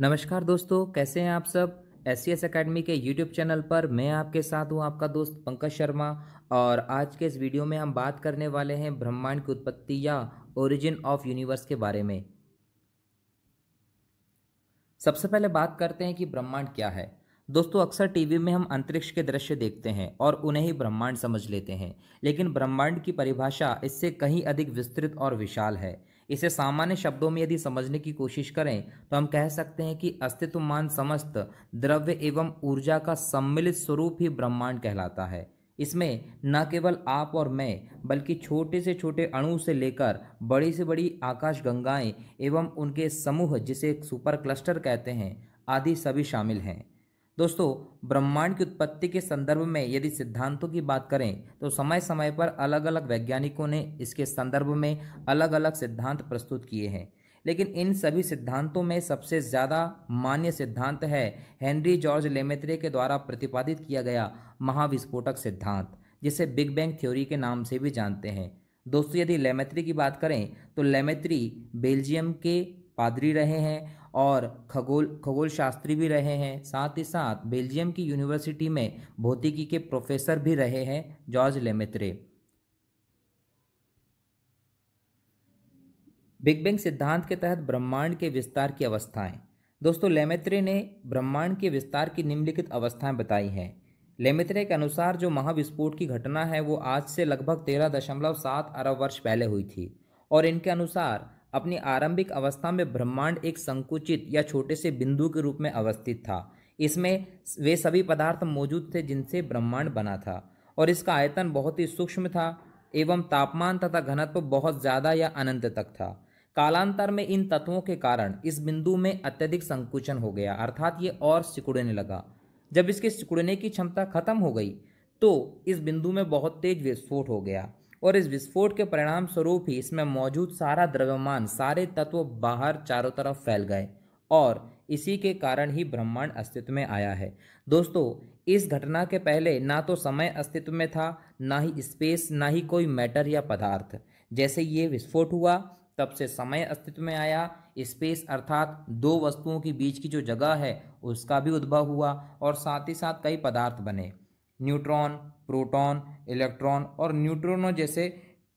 नमस्कार दोस्तों कैसे हैं आप सब एस सी एस अकेडमी के यूट्यूब चैनल पर मैं आपके साथ हूं आपका दोस्त पंकज शर्मा और आज के इस वीडियो में हम बात करने वाले हैं ब्रह्मांड की उत्पत्ति या ओरिजिन ऑफ यूनिवर्स के बारे में सबसे पहले बात करते हैं कि ब्रह्मांड क्या है दोस्तों अक्सर टीवी में हम अंतरिक्ष के दृश्य देखते हैं और उन्हें ही ब्रह्मांड समझ लेते हैं लेकिन ब्रह्मांड की परिभाषा इससे कहीं अधिक विस्तृत और विशाल है इसे सामान्य शब्दों में यदि समझने की कोशिश करें तो हम कह सकते हैं कि अस्तित्व मान समस्त द्रव्य एवं ऊर्जा का सम्मिलित स्वरूप ही ब्रह्मांड कहलाता है इसमें न केवल आप और मैं बल्कि छोटे से छोटे अणु से लेकर बड़ी से बड़ी आकाश गंगाएं एवं उनके समूह जिसे सुपर क्लस्टर कहते हैं आदि सभी शामिल हैं दोस्तों ब्रह्मांड की उत्पत्ति के संदर्भ में यदि सिद्धांतों की बात करें तो समय समय पर अलग अलग वैज्ञानिकों ने इसके संदर्भ में अलग अलग सिद्धांत प्रस्तुत किए हैं लेकिन इन सभी सिद्धांतों में सबसे ज़्यादा मान्य सिद्धांत है हेनरी जॉर्ज लेमेत्रे के द्वारा प्रतिपादित किया गया महाविस्फोटक सिद्धांत जिसे बिग बैंग थ्योरी के नाम से भी जानते हैं दोस्तों यदि लेमेत्री की बात करें तो लेमेत्री बेल्जियम के पादरी रहे हैं और खगोल खगोल शास्त्री भी रहे हैं साथ ही साथ बेल्जियम की यूनिवर्सिटी में भौतिकी के प्रोफेसर भी रहे हैं जॉर्ज लेमित्रे बिग बैंग सिद्धांत के तहत ब्रह्मांड के विस्तार की अवस्थाएं दोस्तों लेमित्रे ने ब्रह्मांड के विस्तार की निम्नलिखित अवस्थाएं बताई हैं लेमित्रे के अनुसार जो महाविस्फोट की घटना है वो आज से लगभग तेरह दशमलव सात अरब वर्ष पहले हुई थी और इनके अनुसार अपनी आरंभिक अवस्था में ब्रह्मांड एक संकुचित या छोटे से बिंदु के रूप में अवस्थित था इसमें वे सभी पदार्थ मौजूद थे जिनसे ब्रह्मांड बना था और इसका आयतन बहुत ही सूक्ष्म था एवं तापमान तथा घनत्व बहुत ज़्यादा या अनंत तक था कालांतर में इन तत्वों के कारण इस बिंदु में अत्यधिक संकुचन हो गया अर्थात ये और सिकुड़ने लगा जब इसके सिकुड़ने की क्षमता खत्म हो गई तो इस बिंदु में बहुत तेज विस्फोट हो गया और इस विस्फोट के परिणाम स्वरूप ही इसमें मौजूद सारा द्रव्यमान सारे तत्व बाहर चारों तरफ फैल गए और इसी के कारण ही ब्रह्मांड अस्तित्व में आया है दोस्तों इस घटना के पहले ना तो समय अस्तित्व में था ना ही स्पेस ना ही कोई मैटर या पदार्थ जैसे ये विस्फोट हुआ तब से समय अस्तित्व में आया स्पेस अर्थात दो वस्तुओं के बीच की जो जगह है उसका भी उद्भव हुआ और साथ ही साथ कई पदार्थ बने न्यूट्रॉन प्रोटॉन इलेक्ट्रॉन और न्यूट्रॉनों जैसे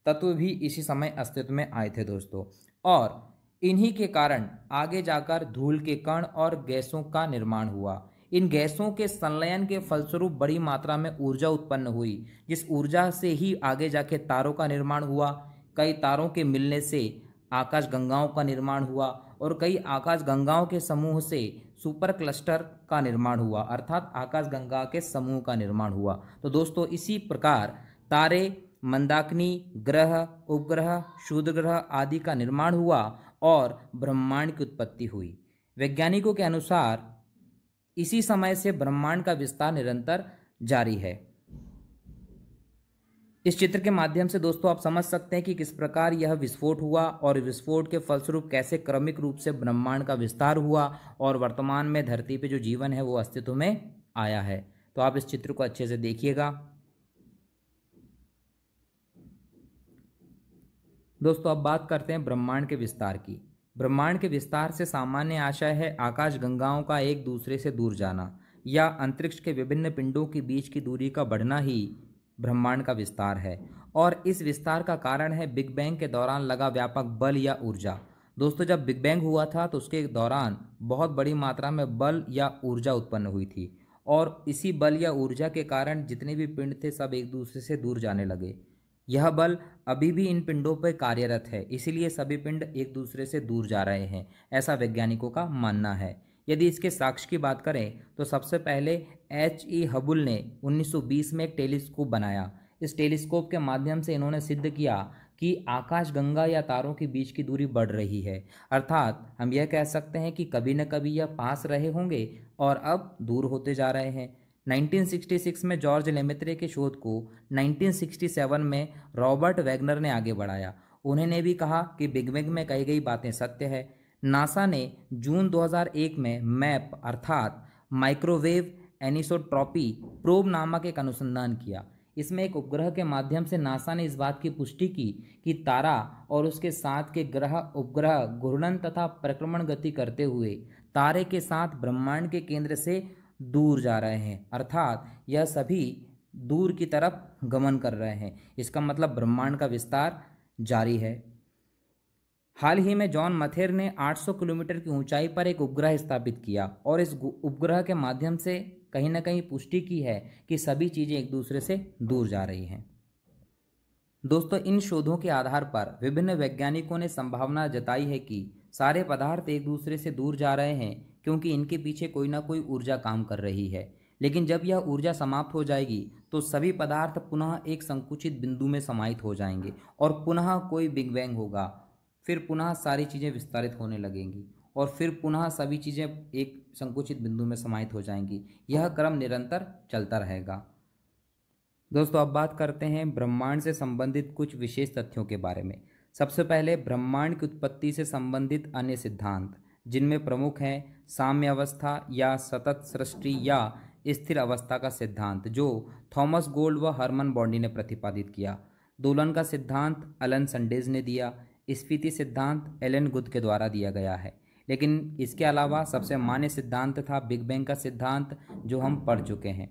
तत्व भी इसी समय अस्तित्व में आए थे दोस्तों और इन्हीं के कारण आगे जाकर धूल के कण और गैसों का निर्माण हुआ इन गैसों के संलयन के फलस्वरूप बड़ी मात्रा में ऊर्जा उत्पन्न हुई जिस ऊर्जा से ही आगे जाके तारों का निर्माण हुआ कई तारों के मिलने से आकाश गंगाओं का निर्माण हुआ और कई आकाश गंगाओं के समूह से सुपर क्लस्टर का निर्माण हुआ अर्थात आकाशगंगा के समूह का निर्माण हुआ तो दोस्तों इसी प्रकार तारे मंदाकिनी ग्रह उपग्रह शूद्र ग्रह आदि का निर्माण हुआ और ब्रह्मांड की उत्पत्ति हुई वैज्ञानिकों के अनुसार इसी समय से ब्रह्मांड का विस्तार निरंतर जारी है इस चित्र के माध्यम से दोस्तों आप समझ सकते हैं कि किस प्रकार यह विस्फोट हुआ और विस्फोट के फलस्वरूप कैसे क्रमिक रूप से ब्रह्मांड का विस्तार हुआ और वर्तमान में धरती पे जो जीवन है वो अस्तित्व में आया है तो आप इस चित्र को अच्छे से देखिएगा दोस्तों अब बात करते हैं ब्रह्मांड के विस्तार की ब्रह्मांड के विस्तार से सामान्य आशय है आकाश गंगाओं का एक दूसरे से दूर जाना या अंतरिक्ष के विभिन्न पिंडों के बीच की दूरी का बढ़ना ही ब्रह्मांड का विस्तार है और इस विस्तार का कारण है बिग बैंग के दौरान लगा व्यापक बल या ऊर्जा दोस्तों जब बिग बैंग हुआ था तो उसके दौरान बहुत बड़ी मात्रा में बल या ऊर्जा उत्पन्न हुई थी और इसी बल या ऊर्जा के कारण जितने भी पिंड थे सब एक दूसरे से दूर जाने लगे यह बल अभी भी इन पिंडों पर कार्यरत है इसीलिए सभी पिंड एक दूसरे से दूर जा रहे हैं ऐसा वैज्ञानिकों का मानना है यदि इसके साक्ष्य की बात करें तो सबसे पहले एच ई हबुल ने 1920 में एक टेलीस्कोप बनाया इस टेलीस्कोप के माध्यम से इन्होंने सिद्ध किया कि आकाशगंगा या तारों के बीच की दूरी बढ़ रही है अर्थात हम यह कह सकते हैं कि कभी न कभी यह पास रहे होंगे और अब दूर होते जा रहे हैं 1966 में जॉर्ज लेमित्रे के शोध को 1967 में रॉबर्ट वैगनर ने आगे बढ़ाया उन्होंने भी कहा कि बिग बैंग में कही गई बातें सत्य है नासा ने जून 2001 में मैप अर्थात माइक्रोवेव एनिसोट्रॉपी प्रोब नामक एक अनुसंधान किया इसमें एक उपग्रह के माध्यम से नासा ने इस बात की पुष्टि की कि तारा और उसके साथ के ग्रह उपग्रह घूर्णन तथा प्रक्रमण गति करते हुए तारे के साथ ब्रह्मांड के केंद्र से दूर जा रहे हैं अर्थात यह सभी दूर की तरफ गमन कर रहे हैं इसका मतलब ब्रह्मांड का विस्तार जारी है हाल ही में जॉन मथेर ने 800 किलोमीटर की ऊंचाई पर एक उपग्रह स्थापित किया और इस उपग्रह के माध्यम से कहीं ना कहीं पुष्टि की है कि सभी चीज़ें एक दूसरे से दूर जा रही हैं दोस्तों इन शोधों के आधार पर विभिन्न वैज्ञानिकों ने संभावना जताई है कि सारे पदार्थ एक दूसरे से दूर जा रहे हैं क्योंकि इनके पीछे कोई ना कोई ऊर्जा काम कर रही है लेकिन जब यह ऊर्जा समाप्त हो जाएगी तो सभी पदार्थ पुनः एक संकुचित बिंदु में समाहित हो जाएंगे और पुनः कोई बिग बैंग होगा फिर पुनः सारी चीज़ें विस्तारित होने लगेंगी और फिर पुनः सभी चीज़ें एक संकुचित बिंदु में समाहित हो जाएंगी यह क्रम निरंतर चलता रहेगा दोस्तों अब बात करते हैं ब्रह्मांड से संबंधित कुछ विशेष तथ्यों के बारे में सबसे पहले ब्रह्मांड की उत्पत्ति से संबंधित अन्य सिद्धांत जिनमें प्रमुख हैं साम्य अवस्था या सतत सृष्टि या स्थिर अवस्था का सिद्धांत जो थॉमस गोल्ड व हरमन बॉन्डी ने प्रतिपादित किया दोलन का सिद्धांत अलन संडेज ने दिया स्फीति सिद्धांत एलन गुद के द्वारा दिया गया है लेकिन इसके अलावा सबसे मान्य सिद्धांत था बिग बैंग का सिद्धांत जो हम पढ़ चुके हैं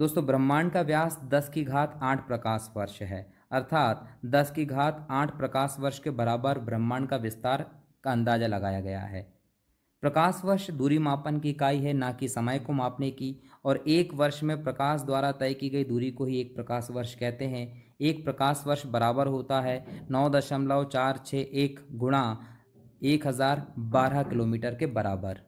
दोस्तों ब्रह्मांड का व्यास दस की घात आठ प्रकाश वर्ष है अर्थात दस की घात आठ प्रकाश वर्ष के बराबर ब्रह्मांड का विस्तार का अंदाजा लगाया गया है प्रकाश वर्ष दूरी मापन की इकाई है ना कि समय को मापने की और एक वर्ष में प्रकाश द्वारा तय की गई दूरी को ही एक प्रकाश वर्ष कहते हैं एक प्रकाश वर्ष बराबर होता है नौ दशमलव चार छः एक गुणा एक हज़ार बारह किलोमीटर के बराबर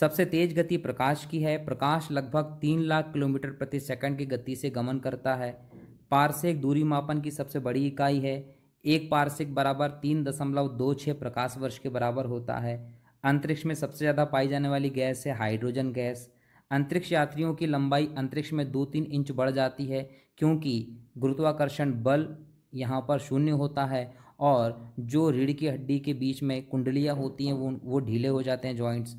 सबसे तेज गति प्रकाश की है प्रकाश लगभग तीन लाख किलोमीटर प्रति सेकंड की गति से गमन करता है पार्सिक दूरी मापन की सबसे बड़ी इकाई है एक पार्सिक बराबर तीन दशमलव दो छः प्रकाश वर्ष के बराबर होता है अंतरिक्ष में सबसे ज़्यादा पाई जाने वाली गैस है हाइड्रोजन गैस अंतरिक्ष यात्रियों की लंबाई अंतरिक्ष में दो तीन इंच बढ़ जाती है क्योंकि गुरुत्वाकर्षण बल यहाँ पर शून्य होता है और जो रीढ़ की हड्डी के बीच में कुंडलियाँ होती हैं वो वो ढीले हो जाते हैं जॉइंट्स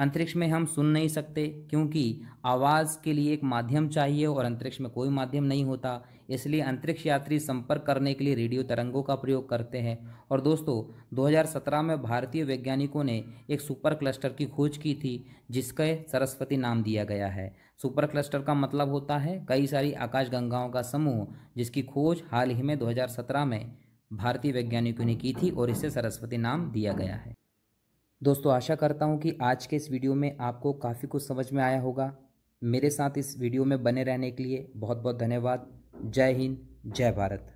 अंतरिक्ष में हम सुन नहीं सकते क्योंकि आवाज़ के लिए एक माध्यम चाहिए और अंतरिक्ष में कोई माध्यम नहीं होता इसलिए अंतरिक्ष यात्री संपर्क करने के लिए रेडियो तरंगों का प्रयोग करते हैं और दोस्तों 2017 में भारतीय वैज्ञानिकों ने एक सुपर क्लस्टर की खोज की थी जिसके सरस्वती नाम दिया गया है सुपर क्लस्टर का मतलब होता है कई सारी आकाश का समूह जिसकी खोज हाल ही में दो में भारतीय वैज्ञानिकों ने की थी और इसे सरस्वती नाम दिया गया है दोस्तों आशा करता हूँ कि आज के इस वीडियो में आपको काफ़ी कुछ समझ में आया होगा मेरे साथ इस वीडियो में बने रहने के लिए बहुत बहुत धन्यवाद जय हिंद जय भारत